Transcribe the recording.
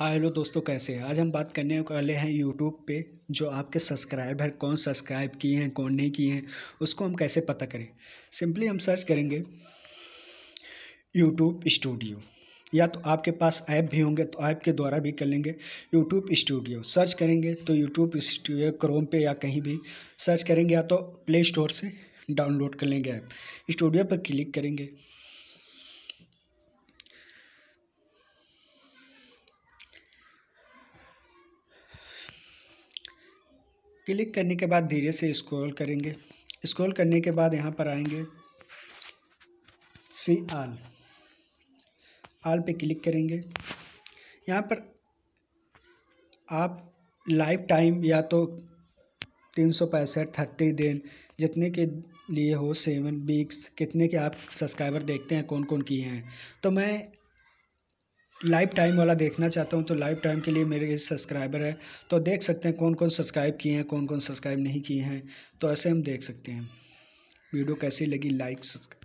hi hello दोस्तों कैसे हैं आज हम बात करने वाले हैं यूट्यूब पे जो आपके सब्सक्राइबर कौन सब्सक्राइब किए हैं कौन नहीं किए हैं उसको हम कैसे पता करें सिंपली हम सर्च करेंगे यूट्यूब स्टूडियो या तो आपके पास ऐप भी होंगे तो ऐप के द्वारा भी कर लेंगे यूट्यूब स्टूडियो सर्च करेंगे तो यूट्यूब स्टूडियो क्रोम पे या कहीं भी सर्च करेंगे या तो प्ले स्टोर से डाउनलोड कर लेंगे ऐप स्टूडियो पर क्लिक करेंगे क्लिक करने के बाद धीरे से स्क्रॉल करेंगे स्क्रॉल करने के बाद यहाँ पर आएंगे सी आल आल पे क्लिक करेंगे यहाँ पर आप लाइफ टाइम या तो तीन सौ पैंसठ थर्टी दिन जितने के लिए हो सेवन वीक्स कितने के आप सब्सक्राइबर देखते हैं कौन कौन किए हैं तो मैं लाइफ टाइम वाला देखना चाहता हूँ तो लाइफ टाइम के लिए मेरे सब्सक्राइबर है तो देख सकते हैं कौन कौन सब्सक्राइब किए हैं कौन कौन सब्सक्राइब नहीं किए हैं तो ऐसे हम देख सकते हैं वीडियो कैसी लगी लाइक सब्सक्राइब